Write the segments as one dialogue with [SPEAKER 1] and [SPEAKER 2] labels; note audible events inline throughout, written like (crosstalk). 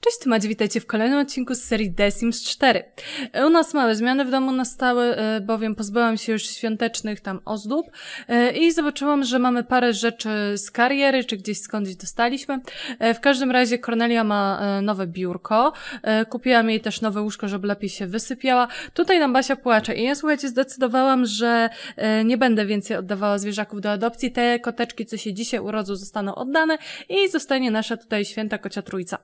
[SPEAKER 1] Cześć, tu Madzi, witajcie w kolejnym odcinku z serii The Sims 4. E, u nas małe zmiany w domu nastały, e, bowiem pozbyłam się już świątecznych tam ozdób e, i zobaczyłam, że mamy parę rzeczy z kariery, czy gdzieś skądś dostaliśmy. W każdym razie Cornelia ma nowe biurko, kupiłam jej też nowe łóżko, żeby lepiej się wysypiała. Tutaj nam Basia płacze i ja słuchajcie, zdecydowałam, że nie będę więcej oddawała zwierzaków do adopcji. Te koteczki, co się dzisiaj urodzą, zostaną oddane i zostanie nasza tutaj święta kocia trójca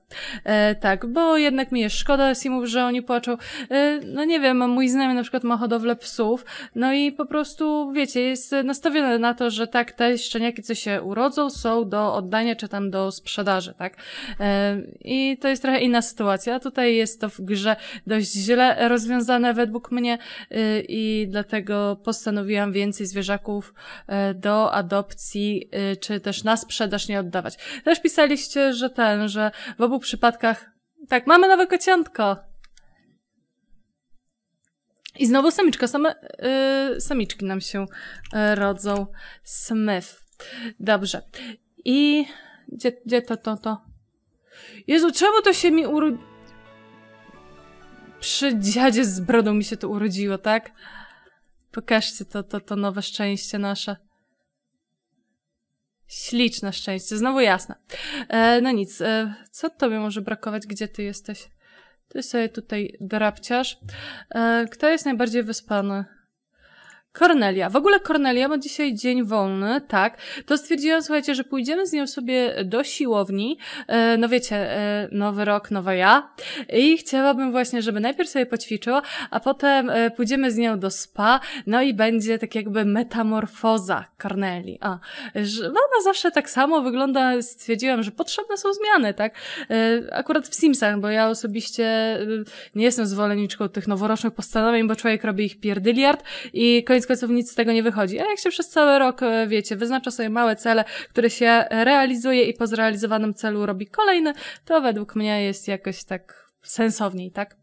[SPEAKER 1] tak, bo jednak mi jest szkoda simów, że oni płaczą. E, no nie wiem, mój znajomy na przykład ma hodowlę psów, no i po prostu, wiecie, jest nastawiony na to, że tak, te szczeniaki, co się urodzą, są do oddania czy tam do sprzedaży, tak? E, I to jest trochę inna sytuacja. Tutaj jest to w grze dość źle rozwiązane według mnie e, i dlatego postanowiłam więcej zwierzaków e, do adopcji e, czy też na sprzedaż nie oddawać. Też pisaliście, że ten, że w obu przypadkach tak, mamy nowe kociątko. I znowu samiczka, same, yy, samiczki nam się y, rodzą. Smith. Dobrze. I gdzie, gdzie to, to, to? Jezu, czemu to się mi uro... Przy dziadzie z brodą mi się to urodziło, tak? Pokażcie to, to, to nowe szczęście nasze. Śliczne szczęście, znowu jasne. E, no nic, e, co tobie może brakować, gdzie ty jesteś? Ty sobie tutaj drapciarz. E, kto jest najbardziej wyspany? Kornelia. W ogóle Kornelia ma dzisiaj dzień wolny, tak. To stwierdziłam, słuchajcie, że pójdziemy z nią sobie do siłowni. E, no wiecie, e, nowy rok, nowa ja. I chciałabym właśnie, żeby najpierw sobie poćwiczyła, a potem e, pójdziemy z nią do spa. No i będzie tak jakby metamorfoza Kornelii. A, że ona zawsze tak samo wygląda. Stwierdziłam, że potrzebne są zmiany, tak. Akurat w Simsach, bo ja osobiście nie jestem zwolenniczką tych noworocznych postanowień, bo człowiek robi ich pierdyliard i koniec koniec końców nic z tego nie wychodzi. A jak się przez cały rok, e, wiecie, wyznacza sobie małe cele, które się realizuje i po zrealizowanym celu robi kolejny, to według mnie jest jakoś tak sensowniej, tak?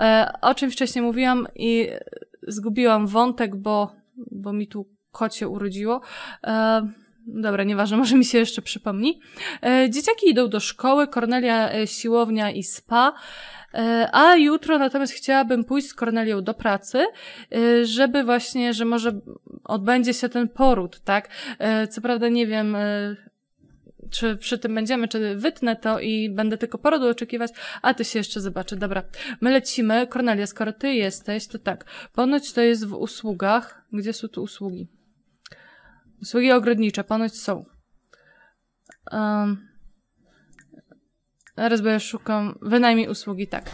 [SPEAKER 1] E, o czym wcześniej mówiłam i zgubiłam wątek, bo, bo mi tu kocie urodziło. E, Dobra, nieważne, może mi się jeszcze przypomni. E, dzieciaki idą do szkoły, Kornelia e, siłownia i spa. E, a jutro natomiast chciałabym pójść z Kornelią do pracy, żeby właśnie, że może odbędzie się ten poród, tak? Co prawda nie wiem, czy przy tym będziemy, czy wytnę to i będę tylko porodu oczekiwać, a ty się jeszcze zobaczy. Dobra, my lecimy. Kornelia, skoro ty jesteś, to tak, ponoć to jest w usługach. Gdzie są tu usługi? Usługi ogrodnicze ponoć są. Um, teraz bo ja szukam... Wynajmij usługi, tak.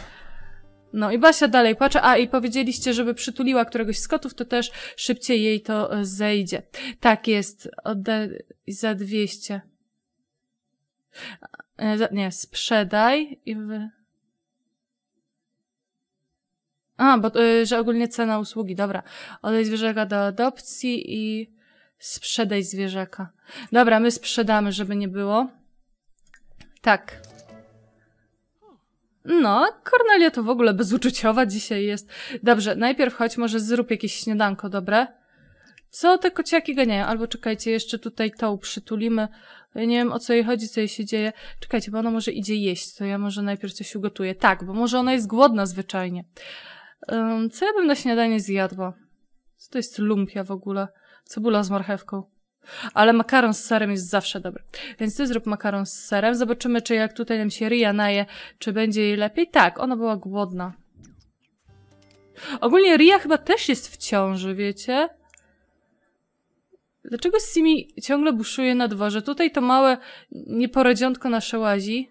[SPEAKER 1] No i Basia dalej patrzę. A, i powiedzieliście, żeby przytuliła któregoś z kotów, to też szybciej jej to e, zejdzie. Tak jest. Odda za 200. E, za, nie, sprzedaj i wy... A, bo, y, że ogólnie cena usługi, dobra. Odej zwierzaka do adopcji i Sprzedaj zwierzaka. Dobra, my sprzedamy, żeby nie było. Tak. No, Kornelia to w ogóle bezuczuciowa dzisiaj jest. Dobrze, najpierw chodź, może zrób jakieś śniadanko, dobre? Co te kociaki ganiają? Albo czekajcie, jeszcze tutaj tą przytulimy. Ja nie wiem, o co jej chodzi, co jej się dzieje. Czekajcie, bo ona może idzie jeść, to ja może najpierw coś ugotuję. Tak, bo może ona jest głodna zwyczajnie. Um, co ja bym na śniadanie zjadła? Co to jest lumpia w ogóle? Cebula z marchewką. Ale makaron z serem jest zawsze dobry. Więc ty zrób makaron z serem. Zobaczymy, czy jak tutaj nam się Ria naje, czy będzie jej lepiej. Tak, ona była głodna. Ogólnie Ria chyba też jest w ciąży, wiecie? Dlaczego Simi ciągle buszuje na dworze? Tutaj to małe nieporadziątko nasze łazi.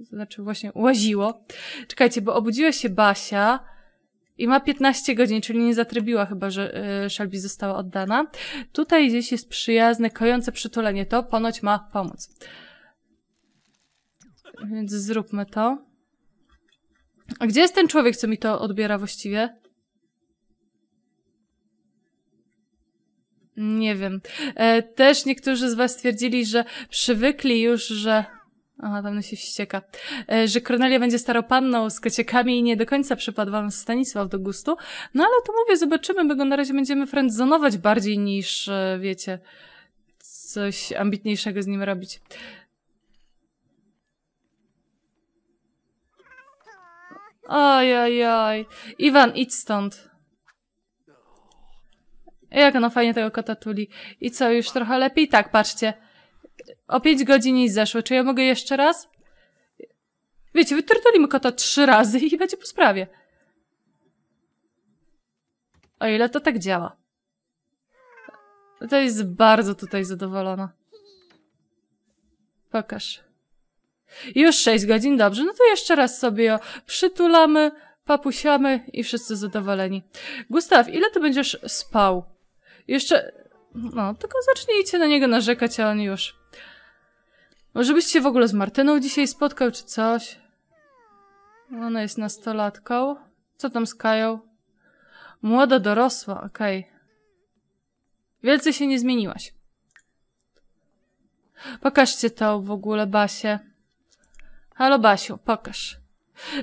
[SPEAKER 1] znaczy właśnie łaziło. Czekajcie, bo obudziła się Basia. I ma 15 godzin, czyli nie zatrybiła chyba, że y, Shelby została oddana. Tutaj gdzieś jest przyjazne, kojące przytulenie. To ponoć ma pomóc. Więc zróbmy to. A gdzie jest ten człowiek, co mi to odbiera właściwie? Nie wiem. E, też niektórzy z Was stwierdzili, że przywykli już, że Aha, pewno się wścieka. E, że Kornelia będzie staropanną z kociekami i nie do końca przypadł wam Stanisław do gustu. No ale to mówię, zobaczymy, my go na razie będziemy frendzonować bardziej niż, e, wiecie, coś ambitniejszego z nim robić. Oj, oj, oj. Iwan, idź stąd. Jak ona fajnie tego kota tuli. I co, już trochę lepiej? Tak, patrzcie. O pięć godzin i zeszły. Czy ja mogę jeszcze raz? Wiecie, wytrtolimy kota trzy razy i będzie po sprawie. O ile to tak działa. To jest bardzo tutaj zadowolona. Pokaż. Już sześć godzin, dobrze. No to jeszcze raz sobie ją przytulamy, papusiamy i wszyscy zadowoleni. Gustaw, ile ty będziesz spał? Jeszcze... No, tylko zacznijcie na niego narzekać, a on już... Może no, byś się w ogóle z Martyną dzisiaj spotkał, czy coś? Ona jest nastolatką. Co tam z Kają? Młoda dorosła, okej. Okay. Wielce się nie zmieniłaś. Pokażcie to w ogóle, Basie. Halo, Basiu, pokaż.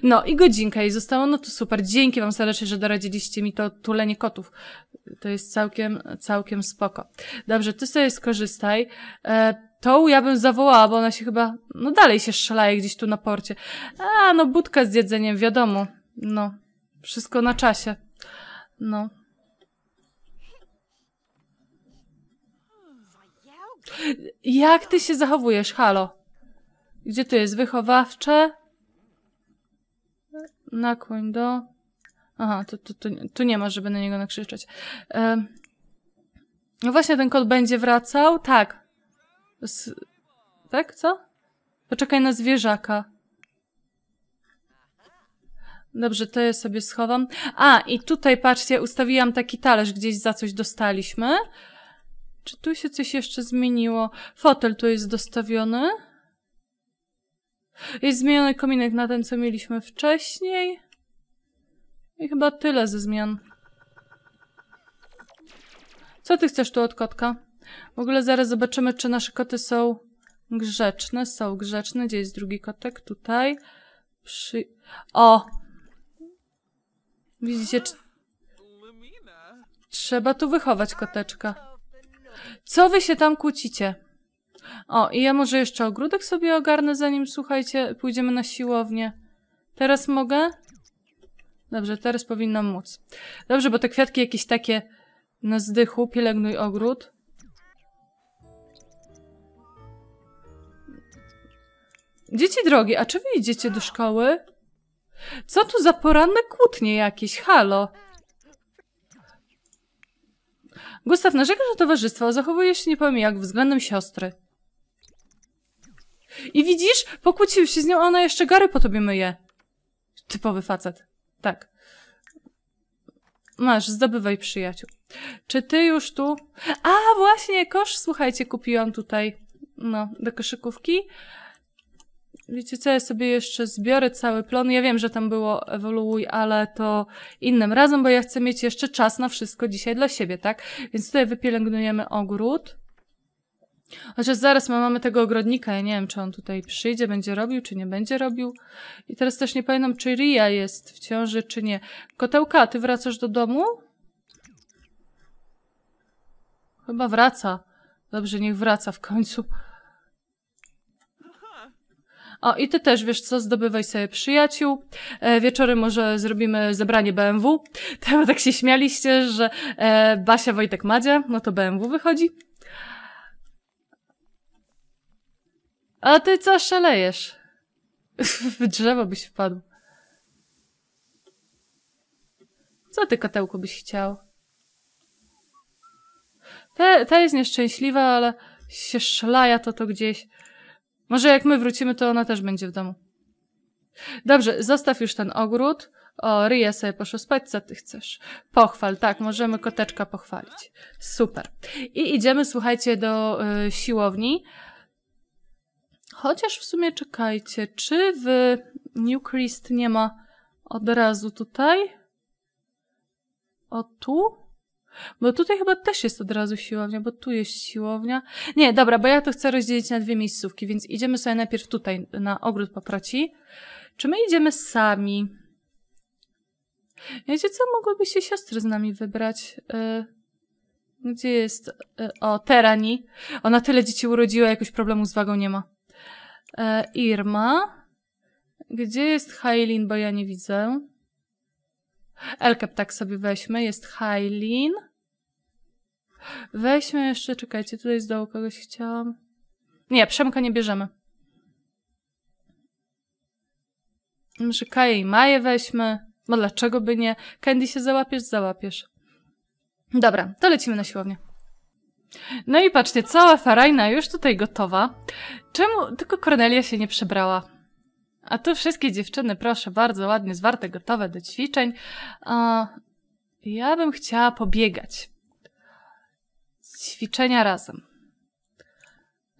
[SPEAKER 1] No i godzinka jej została, no to super. Dzięki wam serdecznie, że doradziliście mi to tulenie kotów. To jest całkiem, całkiem spoko. Dobrze, ty sobie skorzystaj. E, tą ja bym zawołała, bo ona się chyba, no dalej się szaleje gdzieś tu na porcie. A, no budka z jedzeniem, wiadomo. No, wszystko na czasie. No. Jak ty się zachowujesz, halo? Gdzie tu jest? Wychowawcze? Nakłoń do... Aha, tu, tu, tu, tu nie ma, żeby na niego nakrzyczeć. Ehm. No właśnie ten kot będzie wracał. Tak, S tak, co? Poczekaj na zwierzaka. Dobrze, to ja sobie schowam. A, i tutaj patrzcie, ustawiłam taki talerz, gdzieś za coś dostaliśmy. Czy tu się coś jeszcze zmieniło? Fotel tu jest dostawiony. Jest zmieniony kominek na ten, co mieliśmy wcześniej. I chyba tyle ze zmian. Co ty chcesz tu od kotka? W ogóle zaraz zobaczymy, czy nasze koty są grzeczne. Są grzeczne. Gdzie jest drugi kotek? Tutaj. Przy... O! Widzicie, trzeba tu wychować koteczka. Co wy się tam kłócicie? O, i ja może jeszcze ogródek sobie ogarnę, zanim, słuchajcie, pójdziemy na siłownię. Teraz mogę? Dobrze, teraz powinnam móc. Dobrze, bo te kwiatki jakieś takie na zdychu, pielęgnuj ogród. Dzieci drogie, a czy wy idziecie do szkoły? Co tu za poranne kłótnie jakieś, halo? Gustaw narzeka, że towarzystwo zachowuje się niepełnie jak względem siostry. I widzisz, pokłócił się z nią, a ona jeszcze gary po tobie myje. Typowy facet. Tak. Masz, zdobywaj przyjaciół. Czy ty już tu... A, właśnie, kosz, słuchajcie, kupiłam tutaj, no, do koszykówki. Wiecie co, ja sobie jeszcze zbiorę cały plon. Ja wiem, że tam było ewoluuj, ale to innym razem, bo ja chcę mieć jeszcze czas na wszystko dzisiaj dla siebie, tak? Więc tutaj wypielęgnujemy ogród. Chociaż zaraz my mamy tego ogrodnika, ja nie wiem, czy on tutaj przyjdzie, będzie robił, czy nie będzie robił. I teraz też nie pamiętam, czy Ria jest w ciąży, czy nie. Kotełka, ty wracasz do domu? Chyba wraca. Dobrze, niech wraca w końcu. O, i ty też, wiesz co, zdobywaj sobie przyjaciół. E, wieczorem może zrobimy zebranie BMW. (laughs) Tam tak się śmialiście, że e, Basia Wojtek Madzia, no to BMW wychodzi. A ty co szalejesz? (laughs) W drzewo byś wpadł. Co ty, katełku byś chciał? Ta, ta jest nieszczęśliwa, ale się szlaja to to gdzieś. Może jak my wrócimy, to ona też będzie w domu. Dobrze, zostaw już ten ogród. O, Ryja sobie poszło spać, co ty chcesz. Pochwal, tak, możemy koteczka pochwalić. Super. I idziemy, słuchajcie, do y, siłowni. Chociaż w sumie czekajcie, czy w New nie ma od razu tutaj? O tu? Bo tutaj chyba też jest od razu siłownia, bo tu jest siłownia. Nie, dobra, bo ja to chcę rozdzielić na dwie miejscówki, więc idziemy sobie najpierw tutaj na ogród paproci. Czy my idziemy sami? Wiecie co, mogłyby się siostry z nami wybrać. E, gdzie jest? E, o, Terani. Ona tyle dzieci urodziła, jakoś problemu z wagą nie ma. E, Irma. Gdzie jest Hailin, bo ja nie widzę. Elkep tak sobie weźmy. Jest Hailin. Weźmy jeszcze, czekajcie, tutaj z dołu kogoś chciałam. Nie, Przemka nie bierzemy. Może Kaję i Maję weźmy. No dlaczego by nie? Candy się załapiesz? Załapiesz. Dobra, to lecimy na siłownię. No i patrzcie, cała farajna już tutaj gotowa. Czemu tylko Kornelia się nie przebrała? A tu wszystkie dziewczyny, proszę bardzo, ładnie zwarte, gotowe do ćwiczeń. Uh, ja bym chciała pobiegać. Ćwiczenia razem.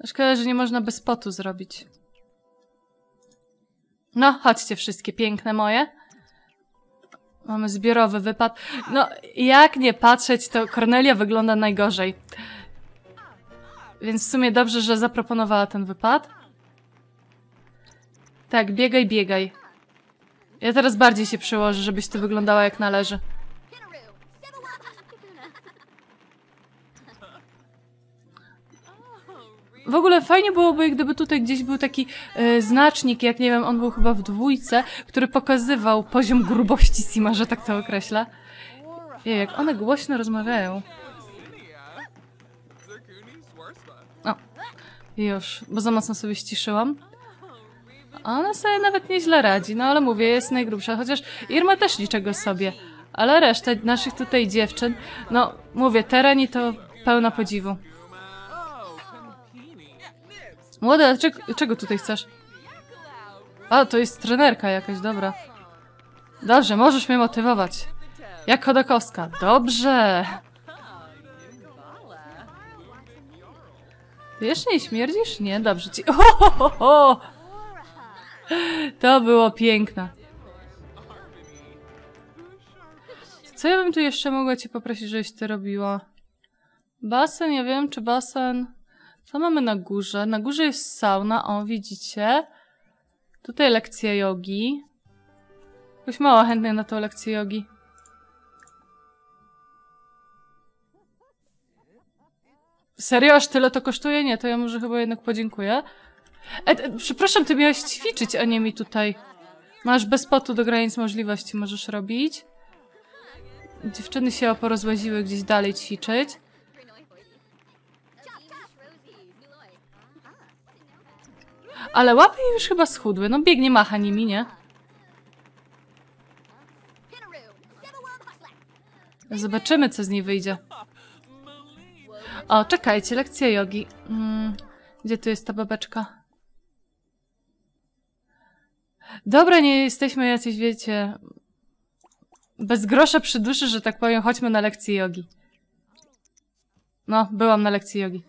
[SPEAKER 1] Szkoda, że nie można bez potu zrobić. No, chodźcie wszystkie piękne moje. Mamy zbiorowy wypad. No, jak nie patrzeć, to Cornelia wygląda najgorzej. Więc w sumie dobrze, że zaproponowała ten wypad. Tak, biegaj, biegaj. Ja teraz bardziej się przyłożę, żebyś ty wyglądała jak należy. w ogóle fajnie byłoby, gdyby tutaj gdzieś był taki e, znacznik, jak nie wiem, on był chyba w dwójce, który pokazywał poziom grubości Sima, że tak to określa. Wie, jak one głośno rozmawiają. O, już, bo za mocno sobie ściszyłam. Ona sobie nawet nieźle radzi, no ale mówię, jest najgrubsza, chociaż Irma też niczego sobie. Ale reszta naszych tutaj dziewczyn, no mówię, tereni to pełna podziwu. Młode, ale czego tutaj chcesz? A, to jest trenerka jakaś, dobra. Dobrze, możesz mnie motywować. Jak Chodakowska. Dobrze. Ty jeszcze nie śmierdzisz? Nie, dobrze ci... Ohohoho! (laughs) To było piękne. Co ja bym tu jeszcze mogła cię poprosić, żebyś ty robiła? Basen, ja wiem, czy basen... Co mamy na górze? Na górze jest sauna, o widzicie. Tutaj lekcja jogi. Ktoś mało chętny na tą lekcję jogi. Serio? Aż tyle to kosztuje? Nie, to ja może chyba jednak podziękuję. E, e, przepraszam, ty miałeś ćwiczyć, a nie mi tutaj. Masz bez potu do granic możliwości, możesz robić. Dziewczyny się porozłaziły gdzieś dalej ćwiczyć. Ale łapy już chyba schudły. No biegnie, macha nimi, nie? Zobaczymy, co z niej wyjdzie. O, czekajcie, lekcja jogi. Mm, gdzie tu jest ta babeczka? Dobra, nie jesteśmy jacyś, wiecie, bez grosza przy duszy, że tak powiem, chodźmy na lekcję jogi. No, byłam na lekcji jogi.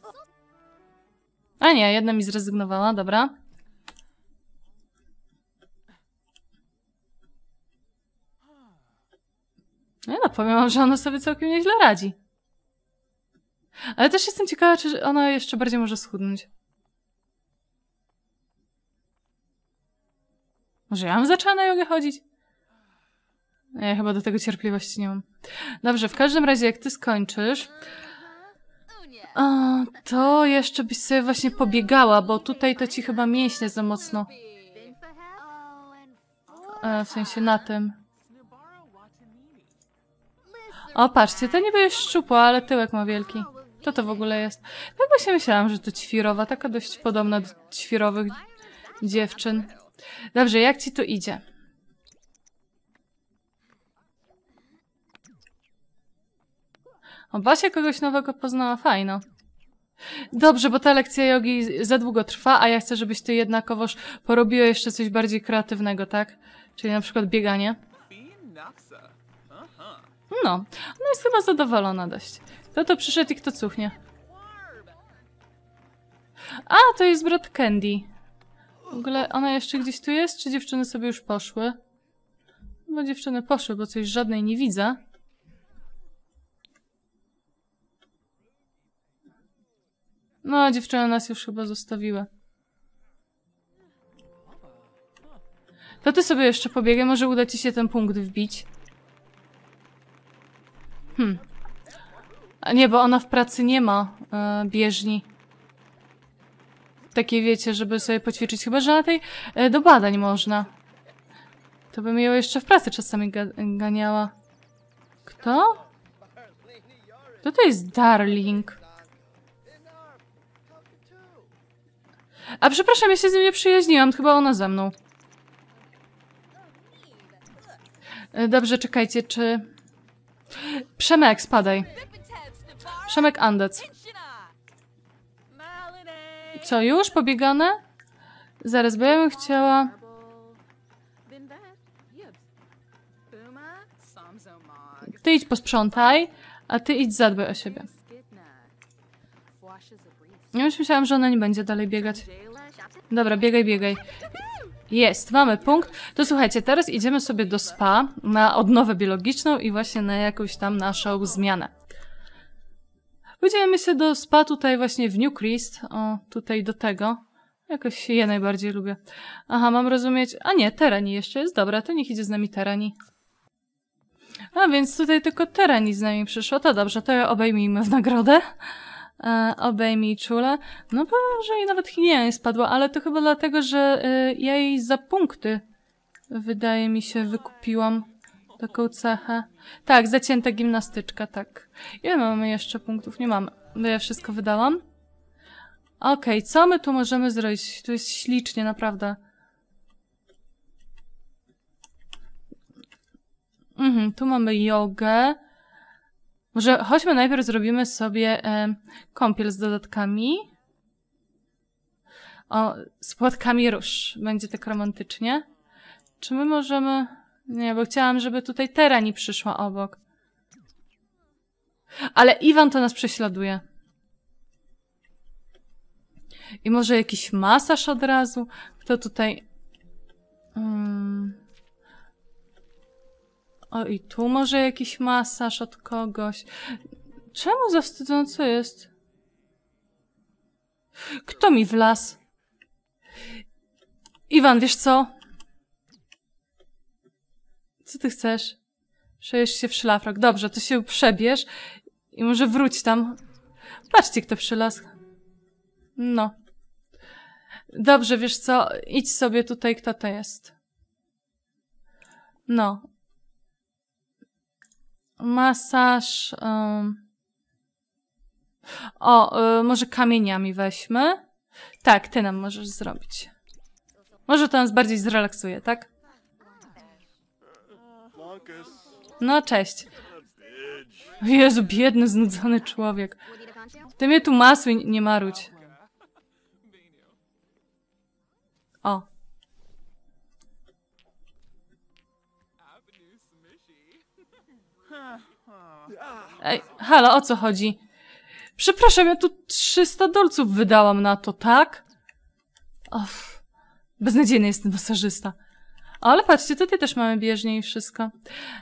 [SPEAKER 1] A nie, jedna mi zrezygnowała, dobra. No powiem wam, że ona sobie całkiem nieźle radzi. Ale też jestem ciekawa, czy ona jeszcze bardziej może schudnąć. Może ja mam zaczęła na jogę chodzić? No ja chyba do tego cierpliwości nie mam. Dobrze, w każdym razie jak ty skończysz, to jeszcze byś sobie właśnie pobiegała, bo tutaj to ci chyba mięśnie za mocno. A, e, w sensie na tym. O, patrzcie, to niby już szczupła, ale tyłek ma wielki. Co to w ogóle jest? Tak właśnie myślałam, że to ćwirowa, taka dość podobna do ćwirowych dziewczyn. Dobrze, jak ci to idzie? O, Basia kogoś nowego poznała, fajno. Dobrze, bo ta lekcja jogi za długo trwa, a ja chcę, żebyś ty jednakowoż porobiła jeszcze coś bardziej kreatywnego, tak? Czyli na przykład bieganie. No, ona no jest chyba zadowolona dość. Kto to przyszedł i kto cuchnie? A, to jest brat Candy. W ogóle ona jeszcze gdzieś tu jest, czy dziewczyny sobie już poszły? Chyba dziewczyny poszły, bo coś żadnej nie widzę. No, dziewczyny nas już chyba zostawiły. To ty sobie jeszcze pobiegę, może uda ci się ten punkt wbić. Hm. nie, bo ona w pracy nie ma e, bieżni. Takie wiecie, żeby sobie poćwiczyć. Chyba, że na tej e, do badań można. To bym ją jeszcze w pracy czasami ga ganiała. Kto? Kto to jest Darling? A przepraszam, ja się z nim nie przyjaźniłam. Chyba ona ze mną. E, dobrze, czekajcie, czy... Przemek, spadaj. Przemek Andec. Co, już pobiegane? Zaraz, bo ja bym chciała... Ty idź posprzątaj, a ty idź zadbaj o siebie. Ja już myślałam, że ona nie będzie dalej biegać. Dobra, biegaj, biegaj. Jest, mamy punkt. To słuchajcie, teraz idziemy sobie do spa na odnowę biologiczną i właśnie na jakąś tam naszą zmianę. Pójdziemy się do spa tutaj właśnie w New Christ. O, tutaj do tego. Jakoś je najbardziej lubię. Aha, mam rozumieć. A nie, Terani jeszcze jest. Dobra, to niech idzie z nami Terani. A więc tutaj tylko Terani z nami przyszła. To dobrze, to ja obejmijmy w nagrodę e, Obejmij czule. No że jej nawet Hinia nie spadła, ale to chyba dlatego, że e, ja jej za punkty wydaje mi się wykupiłam taką cechę. Tak, zacięta gimnastyczka, tak. Ile mamy jeszcze punktów? Nie mamy, bo ja wszystko wydałam. Okej, okay, co my tu możemy zrobić? Tu jest ślicznie, naprawdę. Mhm, tu mamy jogę. Może chodźmy najpierw zrobimy sobie e, kąpiel z dodatkami. O, z płatkami róż. Będzie tak romantycznie. Czy my możemy... Nie, bo chciałam, żeby tutaj Terani przyszła obok. Ale Iwan to nas prześladuje. I może jakiś masaż od razu? Kto tutaj... Hmm. O, i tu może jakiś masaż od kogoś. Czemu co jest? Kto mi las? Iwan, wiesz co? Co ty chcesz? Przejesz się w szlafrok. Dobrze, to się przebierz i może wróć tam. Patrzcie, kto przylazł. No. Dobrze, wiesz co? Idź sobie tutaj, kto to jest. No, Masaż. Um... O, y, może kamieniami weźmy. Tak, ty nam możesz zrobić. Może to nas bardziej zrelaksuje, tak? No, cześć. Jezu, biedny, znudzony człowiek. Ty mnie tu masły nie maruć. O, Ej, halo, o co chodzi? Przepraszam, ja tu 300 dolców wydałam na to, tak? Off. Beznadziejny jest ten masażysta. Ale patrzcie, tutaj też mamy bieżnię i wszystko.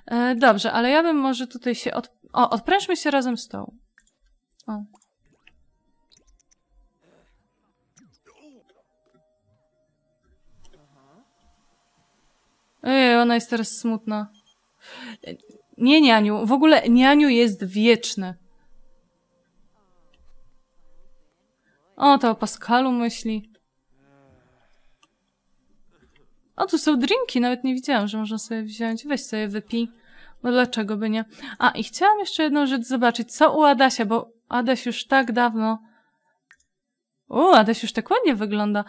[SPEAKER 1] E, dobrze, ale ja bym może tutaj się od... O, odprężmy się razem z tą. O. Ej, ona jest teraz smutna. Nie Nianiu, w ogóle Nianiu jest wieczny. O, to o Pascalu myśli. O, tu są drinki, nawet nie widziałam, że można sobie wziąć. Weź sobie wypij. No dlaczego by nie? A, i chciałam jeszcze jedną rzecz zobaczyć. Co u Adasia, bo Adaś już tak dawno o, Adaś już tak ładnie wygląda.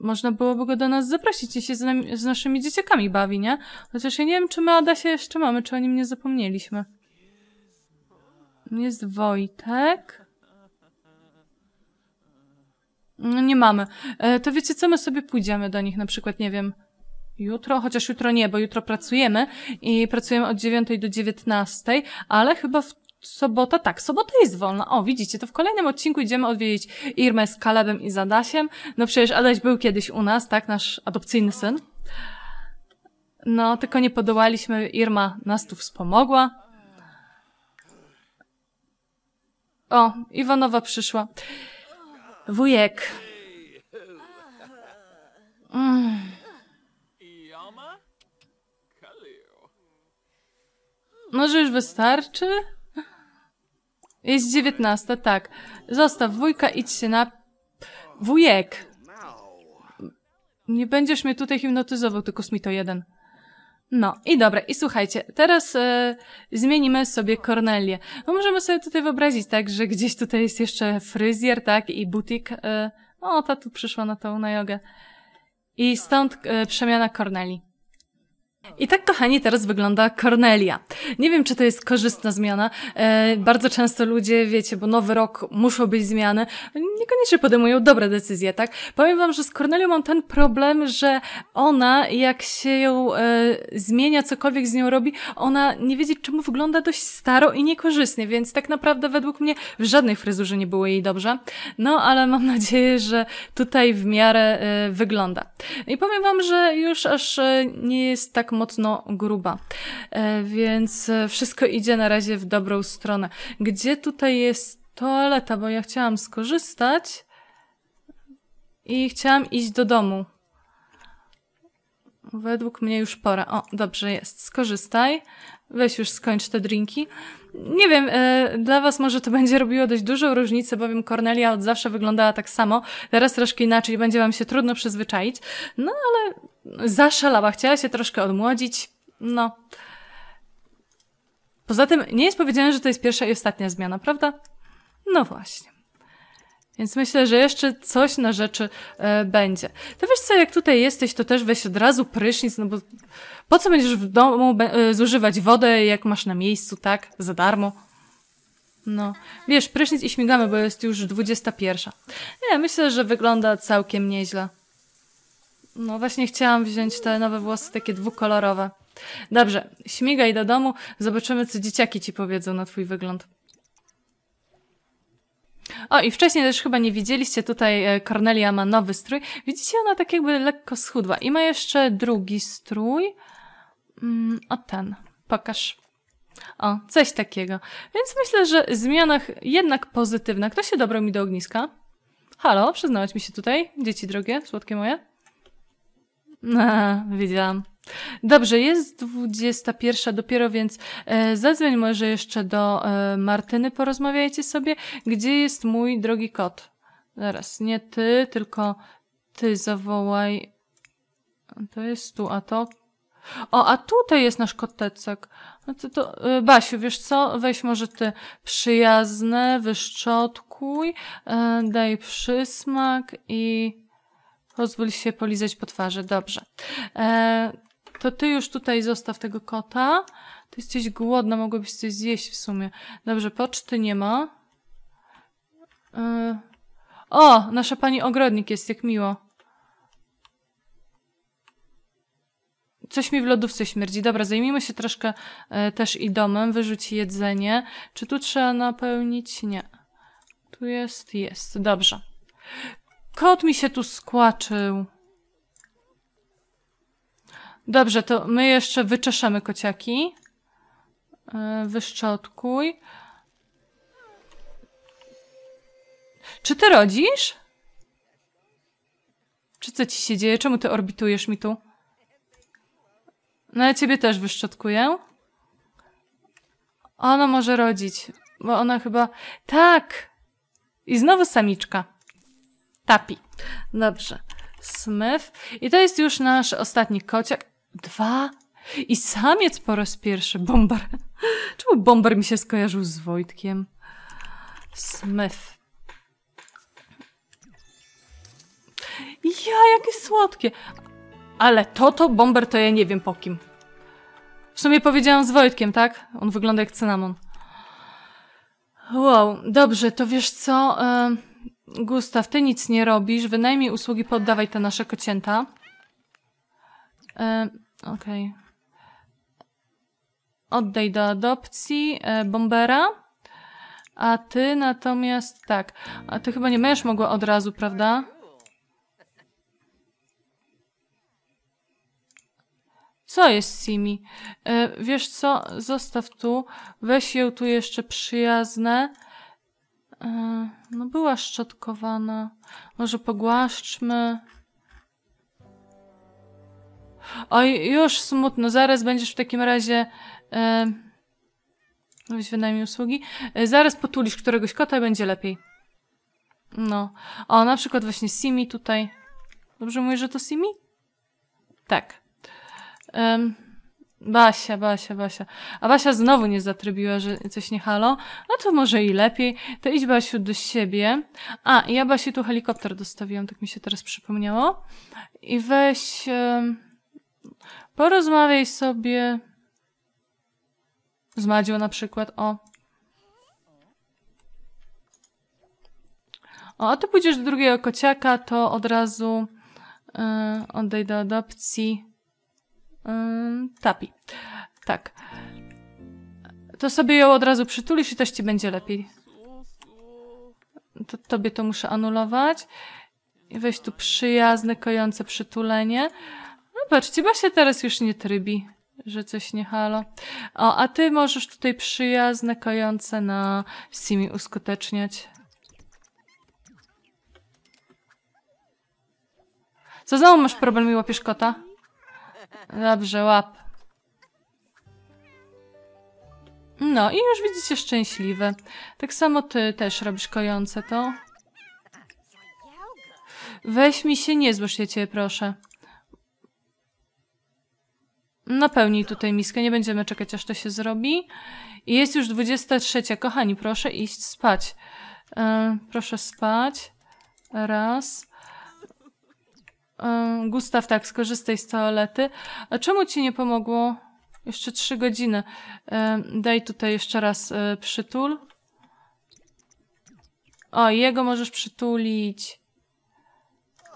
[SPEAKER 1] Można byłoby go do nas zaprosić i się z, nami, z naszymi dzieciakami bawi, nie? Chociaż ja nie wiem, czy my Adasia jeszcze mamy, czy o nim nie zapomnieliśmy. Jest Wojtek. No nie mamy. E, to wiecie co, my sobie pójdziemy do nich na przykład, nie wiem, jutro, chociaż jutro nie, bo jutro pracujemy i pracujemy od 9 do 19, ale chyba w Sobota, tak, sobota jest wolna. O, widzicie, to w kolejnym odcinku idziemy odwiedzić Irmę z Kalebem i Zadasiem. No przecież Adaś był kiedyś u nas, tak, nasz adopcyjny syn. No, tylko nie podołaliśmy, Irma nas tu wspomogła. O, Iwanowa przyszła. Wujek. Mm. Może no, już wystarczy? Jest dziewiętnasta, tak. Zostaw wujka, idź się na... Wujek! Nie będziesz mnie tutaj hipnotyzował, tylko Smito jeden. No i dobra, i słuchajcie, teraz e, zmienimy sobie Kornelię. No możemy sobie tutaj wyobrazić, tak, że gdzieś tutaj jest jeszcze fryzjer, tak, i butik. E, o, no, ta tu przyszła na tą, na jogę. I stąd e, przemiana Korneli. I tak, kochani, teraz wygląda Cornelia. Nie wiem, czy to jest korzystna zmiana. E, bardzo często ludzie, wiecie, bo nowy rok muszą być zmiany, niekoniecznie podejmują dobre decyzje, tak? Powiem wam, że z Cornelią mam ten problem, że ona, jak się ją e, zmienia, cokolwiek z nią robi, ona nie wiedzieć, czemu wygląda dość staro i niekorzystnie, więc tak naprawdę według mnie w żadnej fryzurze nie było jej dobrze. No, ale mam nadzieję, że tutaj w miarę e, wygląda. I powiem wam, że już aż e, nie jest tak mocno gruba. E, więc e, wszystko idzie na razie w dobrą stronę. Gdzie tutaj jest toaleta? Bo ja chciałam skorzystać i chciałam iść do domu. Według mnie już pora. O, dobrze jest. Skorzystaj weź już skończ te drinki. Nie wiem, e, dla was może to (laughs) będzie robiło dość dużą różnicę, bowiem Cornelia od zawsze wyglądała tak samo. Teraz troszkę inaczej, będzie wam się trudno przyzwyczaić. No ale zaszalała, chciała się troszkę odmłodzić. No. Poza tym nie jest powiedziane, że to jest pierwsza i ostatnia zmiana, prawda? No właśnie. Więc myślę, że jeszcze coś na rzeczy e, będzie. To wiesz co, jak tutaj jesteś, to też weź od razu prysznic, no bo po co będziesz w domu be- e, zużywać wodę, jak masz na miejscu, tak? Za darmo. No, wiesz, prysznic i śmigamy, bo jest już 21. Nie, myślę, że wygląda całkiem nieźle. No właśnie chciałam wziąć te nowe włosy, takie dwukolorowe. Dobrze, śmigaj do domu, zobaczymy, co dzieciaki ci powiedzą na twój wygląd. O, i wcześniej też chyba nie widzieliście, tutaj e, Cornelia ma nowy strój. Widzicie, ona tak jakby lekko schudła. I ma jeszcze drugi strój. Mm, o, ten. Pokaż. O, coś takiego. Więc myślę, że zmiana jednak pozytywna. Kto się dobrał mi do ogniska? Halo, przyznałeś mi się tutaj, dzieci drogie, słodkie moje? No, (laughs) wiedziałam. Dobrze, jest 21 dopiero, więc e, zadzwoń może jeszcze do e, Martyny, porozmawiajcie sobie. Gdzie jest mój drogi kot? Zaraz, nie ty, tylko ty zawołaj. To jest tu, a to. O, a tutaj jest nasz kotecek. No to, to e, Basiu, wiesz co? Weź może ty przyjazne, wyszczotkuj, e, daj przysmak i pozwól się polizać po twarzy. Dobrze. E, to ty już tutaj zostaw tego kota. Ty jesteś głodna, mogłabyś coś zjeść w sumie. Dobrze, poczty nie ma. Yy. O, nasza pani ogrodnik jest, jak miło. Coś mi w lodówce śmierdzi. Dobra, zajmijmy się troszkę y, też i domem. Wyrzuć jedzenie. Czy tu trzeba napełnić? Nie. Tu jest, jest. Dobrze. Kot mi się tu skłaczył. Dobrze, to my jeszcze wyczeszemy kociaki. E, wyszczotkuj. Czy ty rodzisz? Czy co ci się dzieje? Czemu ty orbitujesz mi tu? No ja ciebie też wyszczotkuję. Ona może rodzić, bo ona chyba... Tak! I znowu samiczka. Tapi. Dobrze. Smyf. I to jest już nasz ostatni kociak. Dwa? I samiec po raz pierwszy. Bomber. (laughs) Czemu bomber mi się skojarzył z Wojtkiem? Smith. Ja, jakie słodkie. Ale to to bomber to ja nie wiem po kim. W sumie powiedziałam z Wojtkiem, tak? On wygląda jak cynamon. Wow, dobrze, to wiesz co? Gustaw, ty nic nie robisz. Wynajmij usługi, poddawaj te nasze kocięta. Yy, Okej. Okay. Oddaj do adopcji e, bombera. A ty natomiast tak. A ty chyba nie będziesz mogła od razu, prawda? Co jest Simi? E, wiesz co? Zostaw tu. Weź ją tu jeszcze przyjazne. E, no była szczotkowana. Może pogłaszczmy. Oj, już smutno, zaraz będziesz w takim razie... E, Weź wynajmij usługi. E, zaraz potulisz któregoś kota i będzie lepiej. No. O, na przykład właśnie Simi tutaj. Dobrze mówisz, że to Simi? Tak. Basia, Basia, Basia. A Basia znowu nie zatrybiła, że coś nie halo. No to może i lepiej. To idź Basiu do siebie. A, ja Basi tu helikopter dostawiłam, tak mi się teraz przypomniało. I weź... Porozmawiaj sobie z Madzią na przykład o. O, a ty pójdziesz do drugiego kociaka, to od razu yy, oddaj do adopcji yy, tapi. Tak. To sobie ją od razu przytulisz i też ci będzie lepiej. To tobie to muszę anulować. weź tu przyjazne, kojące przytulenie. Zobacz, cieba się teraz już nie trybi, że coś nie halo. O, a ty możesz tutaj przyjazne, kojące na Simi uskuteczniać. Co znowu masz problem i łapiesz kota? Dobrze, łap. No i już widzicie szczęśliwe. Tak samo ty też robisz kojące to. Weź mi się nie złość, ja cię proszę napełnij tutaj miskę, nie będziemy czekać aż to się zrobi. I jest już 23. Kochani, proszę iść spać. Yy, proszę spać. Raz. Yy, Gustaw, tak, skorzystaj z toalety. A czemu ci nie pomogło? Jeszcze trzy godziny. Yy, daj tutaj jeszcze raz przytul. O, jego możesz przytulić.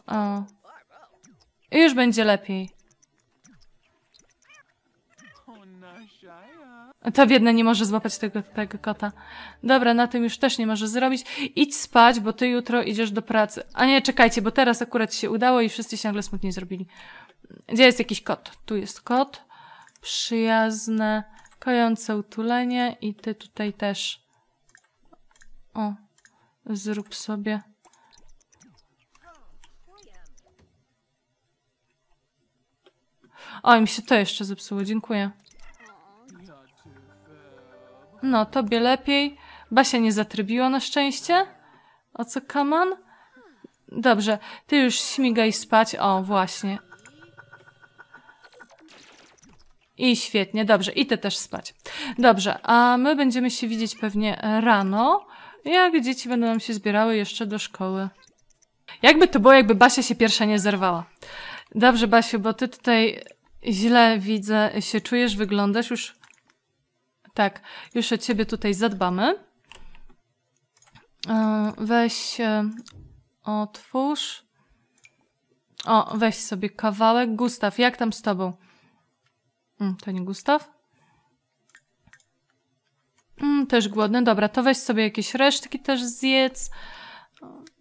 [SPEAKER 1] O. I już będzie lepiej. To biedne nie może złapać tego, tego kota. Dobra, na tym już też nie może zrobić. Idź spać, bo ty jutro idziesz do pracy. A nie, czekajcie, bo teraz akurat się udało i wszyscy się nagle smutnie zrobili. Gdzie jest jakiś kot? Tu jest kot. Przyjazne, kojące utulenie i ty tutaj też. O, zrób sobie. O, mi się to jeszcze zepsuło, dziękuję. No, tobie lepiej. Basia nie zatrybiła na szczęście. O co kaman? Dobrze, ty już śmigaj spać. O, właśnie. I świetnie, dobrze, i ty też spać. Dobrze, a my będziemy się widzieć pewnie rano, jak dzieci będą nam się zbierały jeszcze do szkoły. Jakby to było, jakby Basia się pierwsza nie zerwała. Dobrze, Basiu, bo ty tutaj źle widzę, się czujesz, wyglądasz już tak, już o ciebie tutaj zadbamy. E, weź, e, otwórz. O, weź sobie kawałek. Gustaw, jak tam z tobą? Mm, to nie Gustaw? Mm, też głodny. Dobra, to weź sobie jakieś resztki też zjedz.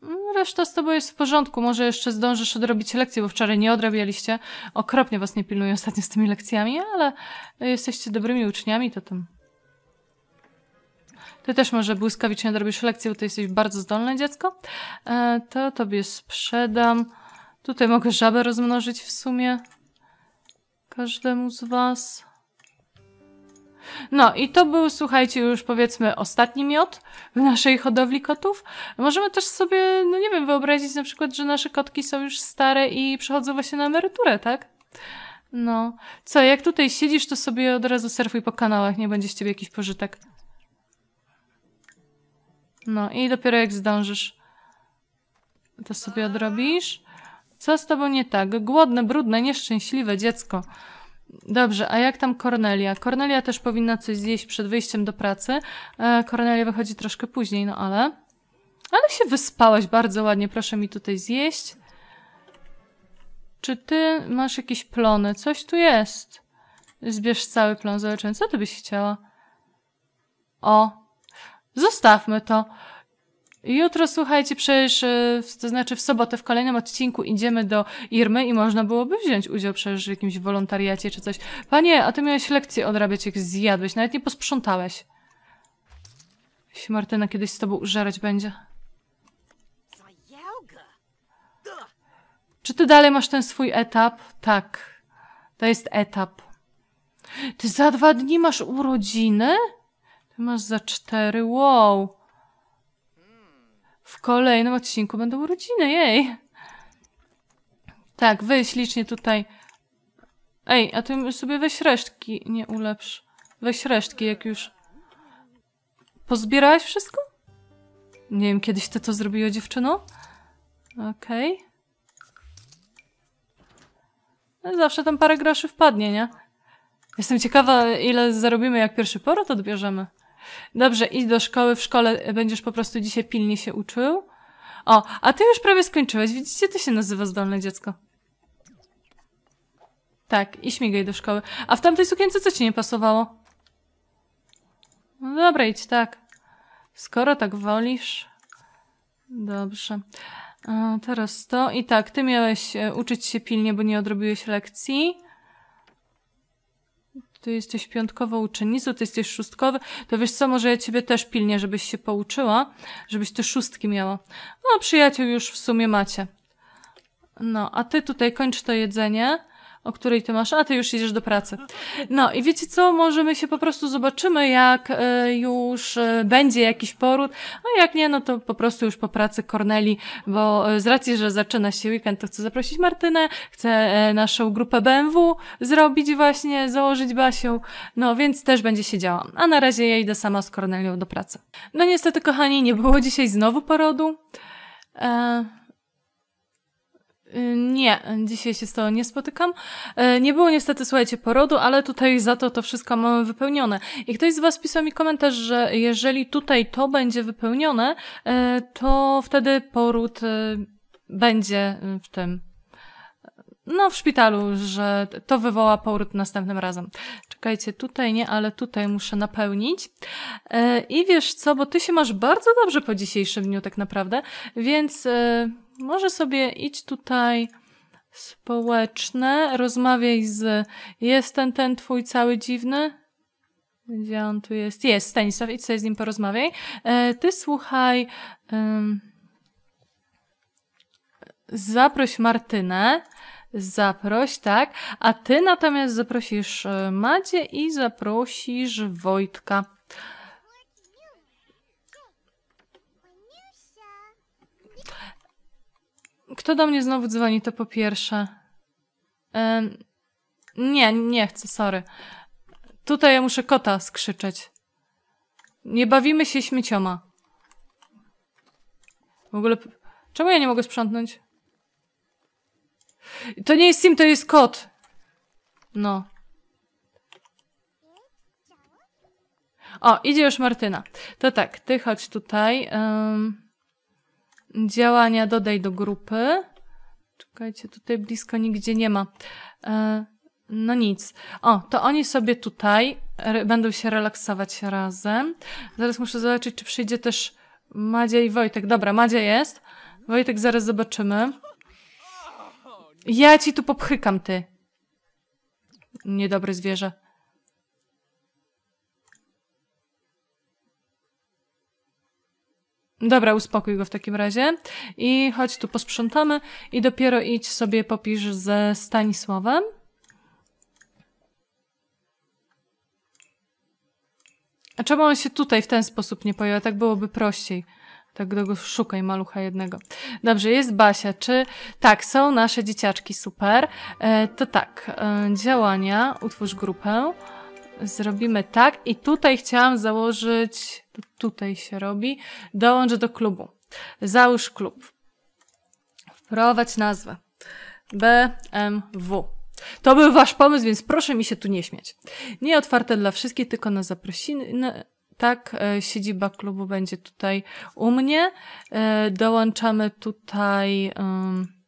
[SPEAKER 1] Mm, reszta z tobą jest w porządku. Może jeszcze zdążysz odrobić lekcje, bo wczoraj nie odrabialiście. Okropnie was nie pilnuję ostatnio z tymi lekcjami, ale jesteście dobrymi uczniami, to tam ty też może błyskawicznie robisz lekcję, bo ty jesteś bardzo zdolne dziecko. E, to tobie sprzedam. Tutaj mogę żabę rozmnożyć w sumie. Każdemu z was. No i to był, słuchajcie, już powiedzmy ostatni miod w naszej hodowli kotów. Możemy też sobie, no nie wiem, wyobrazić na przykład, że nasze kotki są już stare i przechodzą właśnie na emeryturę, tak? No. Co, jak tutaj siedzisz, to sobie od razu surfuj po kanałach, nie będzie z ciebie jakiś pożytek. No i dopiero jak zdążysz, to sobie odrobisz. Co z tobą nie tak? Głodne, brudne, nieszczęśliwe dziecko. Dobrze, a jak tam Kornelia? Kornelia też powinna coś zjeść przed wyjściem do pracy. Kornelia e, wychodzi troszkę później, no ale... Ale się wyspałaś bardzo ładnie, proszę mi tutaj zjeść. Czy ty masz jakieś plony? Coś tu jest. Zbierz cały plon, zobaczymy. Co ty byś chciała? O, Zostawmy to. Jutro, słuchajcie, przecież, e, to znaczy w sobotę w kolejnym odcinku idziemy do Irmy i można byłoby wziąć udział przecież w jakimś wolontariacie czy coś. Panie, a ty miałeś lekcję odrabiać, jak zjadłeś, nawet nie posprzątałeś. Jeśli Martyna kiedyś z tobą użerać będzie. Czy ty dalej masz ten swój etap? Tak. To jest etap. Ty za dwa dni masz urodziny? Masz za cztery, wow. W kolejnym odcinku będą urodziny, jej. Tak, wy ślicznie tutaj. Ej, a ty sobie weź resztki, nie ulepsz. Weź resztki, jak już... Pozbierałaś wszystko? Nie wiem, kiedyś ty to zrobiła dziewczyno? Okej. Okay. No zawsze tam parę groszy wpadnie, nie? Jestem ciekawa, ile zarobimy, jak pierwszy to odbierzemy. Dobrze, idź do szkoły, w szkole będziesz po prostu dzisiaj pilnie się uczył. O, a ty już prawie skończyłeś. Widzicie, to się nazywa zdolne dziecko. Tak, i śmigaj do szkoły. A w tamtej sukience co ci nie pasowało? No dobra, idź tak. Skoro tak wolisz. Dobrze. A e, teraz to. I tak, ty miałeś e, uczyć się pilnie, bo nie odrobiłeś lekcji ty jesteś piątkowo uczennicą, ty jesteś szóstkowy, to wiesz co, może ja ciebie też pilnie, żebyś się pouczyła, żebyś te szóstki miała. No, przyjaciół już w sumie macie. No, a ty tutaj kończ to jedzenie o której ty masz, a ty już idziesz do pracy. No i wiecie co, może my się po prostu zobaczymy, jak e, już e, będzie jakiś poród, a jak nie, no to po prostu już po pracy Korneli, bo e, z racji, że zaczyna się weekend, to chcę zaprosić Martynę, chcę naszą grupę BMW zrobić właśnie, założyć Basią, no więc też będzie się działa. A na razie ja idę sama z Kornelią do pracy. No niestety, kochani, nie było dzisiaj znowu porodu. E, Y, nie, dzisiaj się z to nie spotykam. Y, nie było niestety, słuchajcie, porodu, ale tutaj za to to wszystko mamy wypełnione. I ktoś z Was pisał mi komentarz, że jeżeli tutaj to będzie wypełnione, y, to wtedy poród będzie w tym. No, w szpitalu, że to wywoła poród następnym razem. Czekajcie, tutaj nie, ale tutaj muszę napełnić. I wiesz co, bo ty się masz bardzo dobrze po dzisiejszym dniu, tak naprawdę, więc może sobie idź tutaj społeczne, rozmawiaj z jest ten, ten twój cały dziwny, gdzie on tu jest? Jest, Stanisław, idź sobie z nim porozmawiaj. E, ty słuchaj, um, zaproś Martynę, zaproś, tak? A ty natomiast zaprosisz e, Madzie i zaprosisz Wojtka. Kto do mnie znowu dzwoni, to po pierwsze. Ym, nie, nie chcę, sorry. Tutaj ja muszę kota skrzyczeć. Nie bawimy się śmiecioma. W ogóle... Czemu ja nie mogę sprzątnąć? To nie jest sim, to jest kot. No. O, idzie już Martyna. To tak, ty chodź tutaj. Um działania dodaj do grupy. Czekajcie, tutaj blisko nigdzie nie ma. E, no nic. O, to oni sobie tutaj będą się relaksować razem. Zaraz muszę zobaczyć, czy przyjdzie też Madzia i Wojtek. Dobra, Madzia jest. Wojtek zaraz zobaczymy. Ja ci tu popchykam, ty. Niedobre zwierzę. Dobra, uspokój go w takim razie i chodź tu posprzątamy i dopiero idź sobie popisz ze Stanisławem. A czemu on się tutaj w ten sposób nie pojawia? Tak byłoby prościej. Tak go szukaj, malucha jednego. Dobrze, jest Basia. Czy tak, są nasze dzieciaczki, super. E, to tak, e, działania, utwórz grupę. Zrobimy tak i tutaj chciałam założyć, tutaj się robi, dołącz do klubu. Załóż klub. Wprowadź nazwę. BMW. To był wasz pomysł, więc proszę mi się tu nie śmiać. Nie otwarte dla wszystkich, tylko na zaprosiny. No, tak, e, siedziba klubu będzie tutaj u mnie. E, dołączamy tutaj... Um,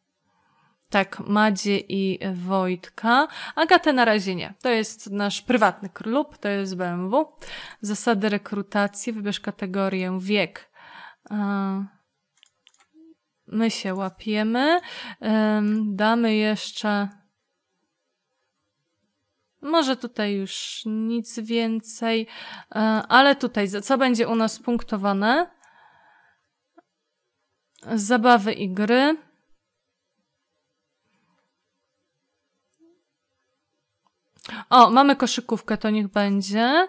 [SPEAKER 1] tak, Madzie i Wojtka. Agatę na razie nie. To jest nasz prywatny klub, to jest BMW. Zasady rekrutacji, wybierz kategorię wiek. My się łapiemy. Damy jeszcze może tutaj już nic więcej, e, ale tutaj co będzie u nas punktowane? Zabawy i gry. O, mamy koszykówkę, to niech będzie.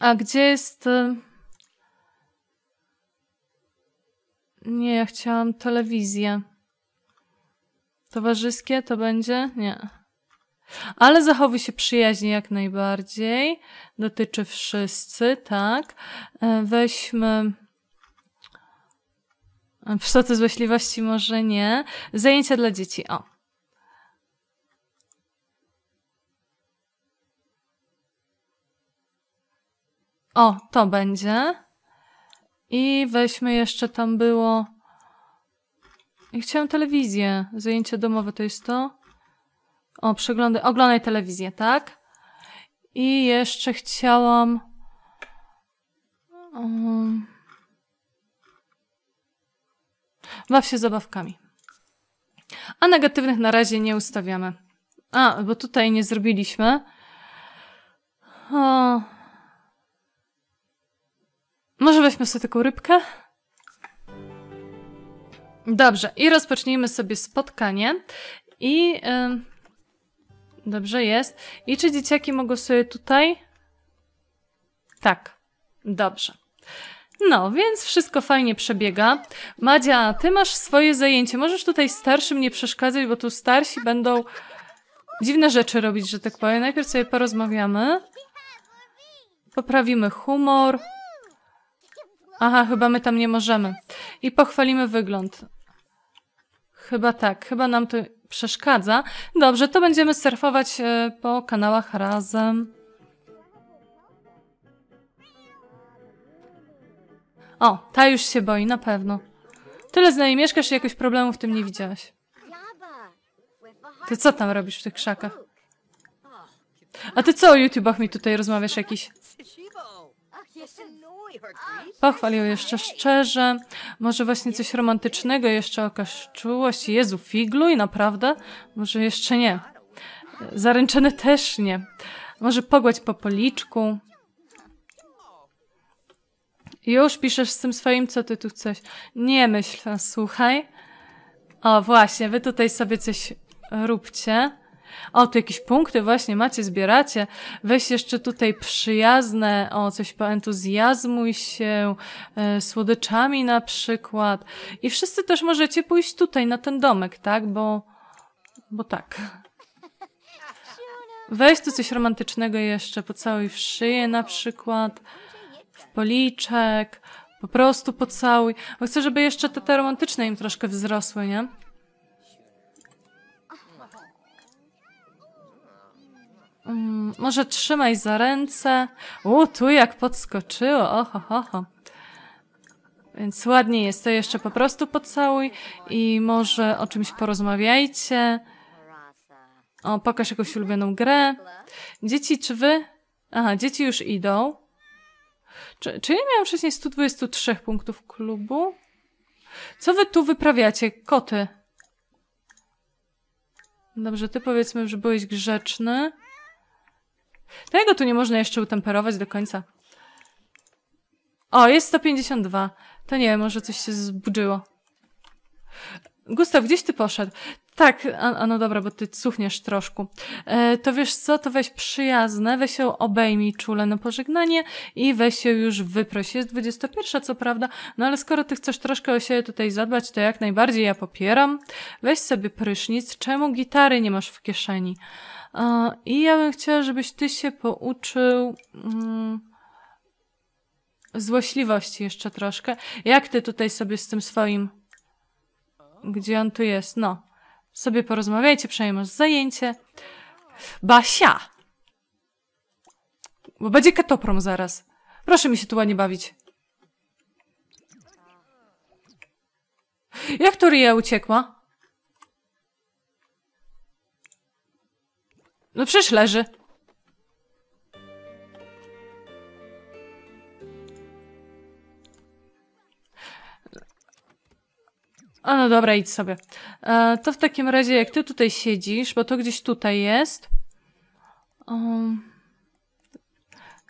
[SPEAKER 1] a gdzie jest... Y, nie, ja chciałam telewizję. Towarzyskie to będzie? Nie. Ale zachowuj się przyjaźnie jak najbardziej. Dotyczy wszyscy, tak. E, weźmy. Pszczoty e, złośliwości może nie. Zajęcia dla dzieci. O, O, to będzie. I weźmy jeszcze tam było. I chciałam telewizję. Zajęcie domowe to jest to. O, przeglądy. Oglądaj telewizję, tak? I jeszcze chciałam. Um, baw się zabawkami. A negatywnych na razie nie ustawiamy. A, bo tutaj nie zrobiliśmy. O, może weźmy sobie taką rybkę? Dobrze, i rozpocznijmy sobie spotkanie. I yy, dobrze jest. I czy dzieciaki mogą sobie tutaj? Tak, dobrze. No, więc wszystko fajnie przebiega. Madzia, ty masz swoje zajęcie. Możesz tutaj starszym nie przeszkadzać, bo tu starsi będą dziwne rzeczy robić, że tak powiem. Najpierw sobie porozmawiamy. Poprawimy humor. Aha, chyba my tam nie możemy. I pochwalimy wygląd. Chyba tak, chyba nam to przeszkadza. Dobrze, to będziemy surfować e, po kanałach razem. O, ta już się boi, na pewno. Tyle z nami mieszkasz i jakoś problemu w tym nie widziałaś. Ty co tam robisz w tych krzakach? A ty co o YouTubach mi tutaj rozmawiasz jakiś? Pochwalił jeszcze szczerze, może właśnie coś romantycznego jeszcze okaż czułość. Jezu, figluj, naprawdę? Może jeszcze nie. Zaręczony też nie. Może pogłać po policzku. Już piszesz z tym swoim, co ty tu chcesz. Nie myśl, słuchaj. O, właśnie, wy tutaj sobie coś róbcie o, tu jakieś punkty właśnie macie, zbieracie, weź jeszcze tutaj przyjazne, o, coś poentuzjazmuj się, e, słodyczami na przykład. I wszyscy też możecie pójść tutaj na ten domek, tak, bo, bo tak. Weź tu coś romantycznego jeszcze, pocałuj w szyję na przykład, w policzek, po prostu pocałuj. Bo chcę, żeby jeszcze te, te romantyczne im troszkę wzrosły, nie? Mm, może trzymaj za ręce. U, tu jak podskoczyło, oho, oho. Więc ładnie jest to jeszcze po prostu pocałuj i może o czymś porozmawiajcie. O, pokaż jakąś ulubioną grę. Dzieci, czy wy? Aha, dzieci już idą. Czy, czy ja miałam wcześniej 123 punktów klubu? Co wy tu wyprawiacie, koty? Dobrze, ty powiedzmy, że byłeś grzeczny. Tego tu nie można jeszcze utemperować do końca. O, jest 152. To nie, może coś się zbudziło. Gustaw, gdzieś ty poszedł. Tak, a, a no dobra, bo ty cuchniesz troszkę. E, to wiesz co, to weź przyjazne, weź się obejmij czule na pożegnanie i weź się już wyproś. Jest 21, co prawda, no ale skoro ty chcesz troszkę o siebie tutaj zadbać, to jak najbardziej ja popieram. Weź sobie prysznic, czemu gitary nie masz w kieszeni? I ja bym chciała, żebyś ty się pouczył mm, złośliwości jeszcze troszkę. Jak ty tutaj sobie z tym swoim, gdzie on tu jest, no, sobie porozmawiajcie, przynajmniej masz zajęcie. Basia! Bo będzie katoprom zaraz. Proszę mi się tu ładnie bawić. Jak to Ria uciekła? No przecież leży. A no dobra, idź sobie. E, to w takim razie, jak ty tutaj siedzisz, bo to gdzieś tutaj jest. Um,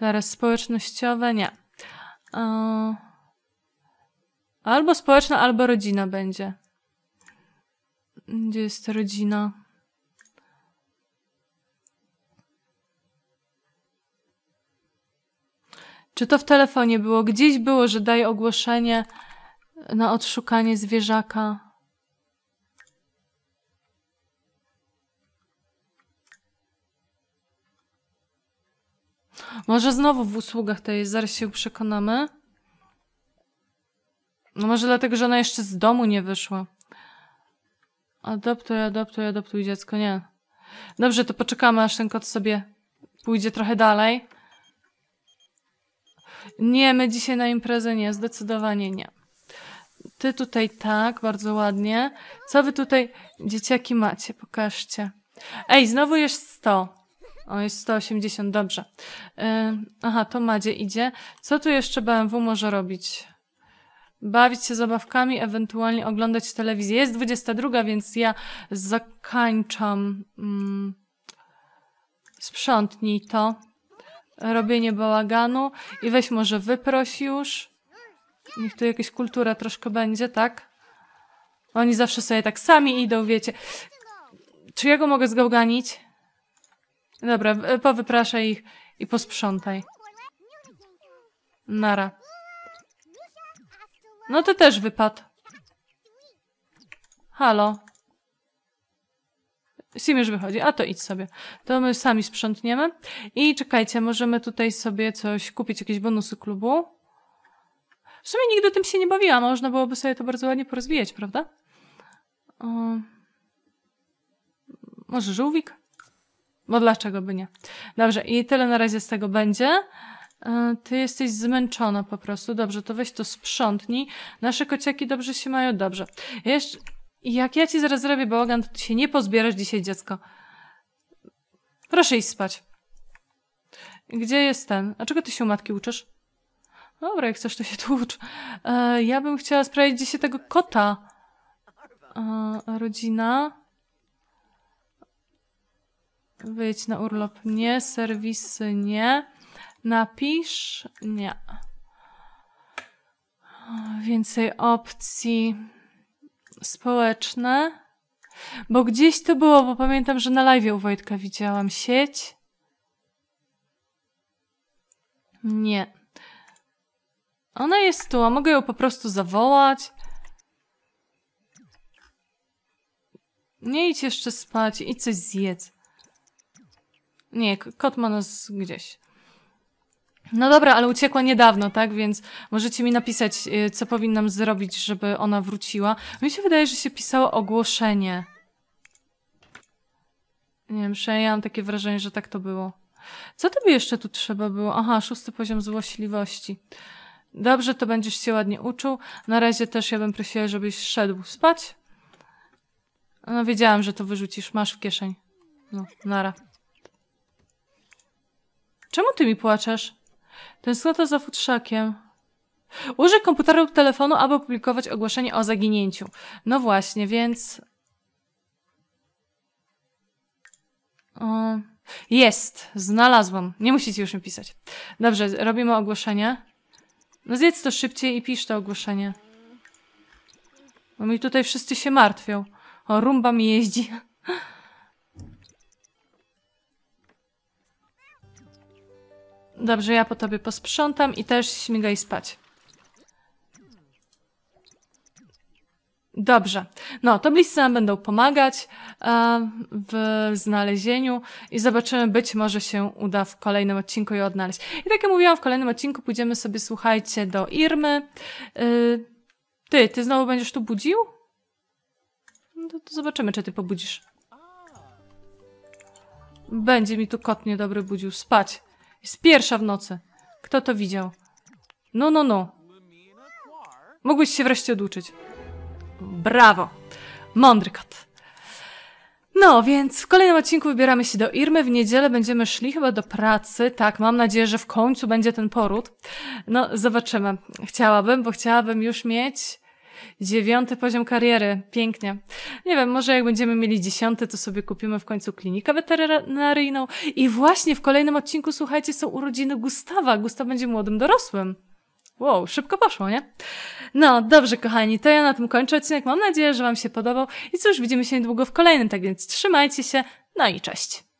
[SPEAKER 1] zaraz społecznościowe, nie. E, albo społeczna, albo rodzina będzie. Gdzie jest rodzina? Czy to w telefonie było? Gdzieś było, że daje ogłoszenie na odszukanie zwierzaka. Może znowu w usługach tej zaraz się przekonamy. No może dlatego, że ona jeszcze z domu nie wyszła. Adoptuj, adoptuj, adoptuj dziecko, nie. Dobrze, to poczekamy, aż ten kot sobie pójdzie trochę dalej. Nie, my dzisiaj na imprezę nie, zdecydowanie nie. Ty tutaj tak, bardzo ładnie. Co wy tutaj, dzieciaki, macie? Pokażcie. Ej, znowu jest 100. O, jest 180, dobrze. Yy, aha, to Madzie idzie. Co tu jeszcze BMW może robić? Bawić się zabawkami, ewentualnie oglądać telewizję. Jest 22, więc ja zakańczam. Mm, sprzątnij to robienie bałaganu i weź może wyproś już. Niech tu jakaś kultura troszkę będzie, tak? Oni zawsze sobie tak sami idą, wiecie. Czy ja go mogę zgałganić? Dobra, powypraszaj ich i posprzątaj. Nara. No ty też wypadł. Halo. Sim już wychodzi, a to idź sobie. To my sami sprzątniemy. I czekajcie, możemy tutaj sobie coś kupić, jakieś bonusy klubu. W sumie nigdy tym się nie bawiłam, można byłoby sobie to bardzo ładnie porozwijać, prawda? Um, może żółwik? Bo dlaczego by nie? Dobrze, i tyle na razie z tego będzie. E, ty jesteś zmęczona po prostu. Dobrze, to weź to sprzątnij. Nasze kociaki dobrze się mają. Dobrze. Jeszcze, jak ja ci zaraz zrobię bałagan, to ty się nie pozbierasz dzisiaj, dziecko. Proszę iść spać. Gdzie jest ten? A czego ty się u matki uczysz? Dobra, jak chcesz, to się tu E, ja bym chciała sprawdzić dzisiaj tego kota. E, rodzina. Wyjdź na urlop. Nie. Serwisy nie. Napisz? Nie. Więcej opcji społeczne, bo gdzieś to było, bo pamiętam, że na live u Wojtka widziałam sieć. Nie. Ona jest tu, a mogę ją po prostu zawołać. Nie idź jeszcze spać, idź coś zjedz. Nie, kot ma nas gdzieś. No dobra, ale uciekła niedawno, tak? Więc możecie mi napisać, y, co powinnam zrobić, żeby ona wróciła. Mi się wydaje, że się pisało ogłoszenie. Nie wiem, mam takie wrażenie, że tak to było. Co tobie jeszcze tu trzeba było? Aha, szósty poziom złośliwości. Dobrze, to będziesz się ładnie uczył. Na razie też ja bym prosiła, żebyś szedł spać. No wiedziałam, że to wyrzucisz. Masz w kieszeń. No, nara. Czemu ty mi płaczesz? Tęsknota za futrzakiem. Użyj komputera lub telefonu, aby opublikować ogłoszenie o zaginięciu. No właśnie, więc... O... Jest, znalazłam. Nie musicie już mi pisać. Dobrze, robimy ogłoszenie. No zjedz to szybciej i pisz to ogłoszenie. Bo mi tutaj wszyscy się martwią. O, rumba mi jeździ. (laughs) Dobrze, ja po tobie posprzątam i też śmigaj spać. Dobrze. No, to bliscy nam będą pomagać e, w znalezieniu i zobaczymy, być może się uda w kolejnym odcinku je odnaleźć. I tak jak mówiłam, w kolejnym odcinku pójdziemy sobie, słuchajcie, do Irmy. E, ty, ty znowu będziesz tu budził? No to, to zobaczymy, czy ty pobudzisz. Będzie mi tu kot niedobry budził spać. Jest pierwsza w nocy. Kto to widział? No, no, no. Mogłeś się wreszcie oduczyć. Brawo. Mądry kot. No, więc w kolejnym odcinku wybieramy się do Irmy. W niedzielę będziemy szli chyba do pracy. Tak, mam nadzieję, że w końcu będzie ten poród. No, zobaczymy. Chciałabym, bo chciałabym już mieć Dziewiąty poziom kariery. Pięknie. Nie wiem, może jak będziemy mieli dziesiąty, to sobie kupimy w końcu klinikę weterynaryjną. I właśnie w kolejnym odcinku, słuchajcie, są urodziny Gustawa. Gustaw będzie młodym dorosłym. Wow, szybko poszło, nie? No, dobrze, kochani, to ja na tym kończę odcinek. Mam nadzieję, że Wam się podobał. I cóż, widzimy się niedługo w kolejnym, tak więc trzymajcie się. No i cześć.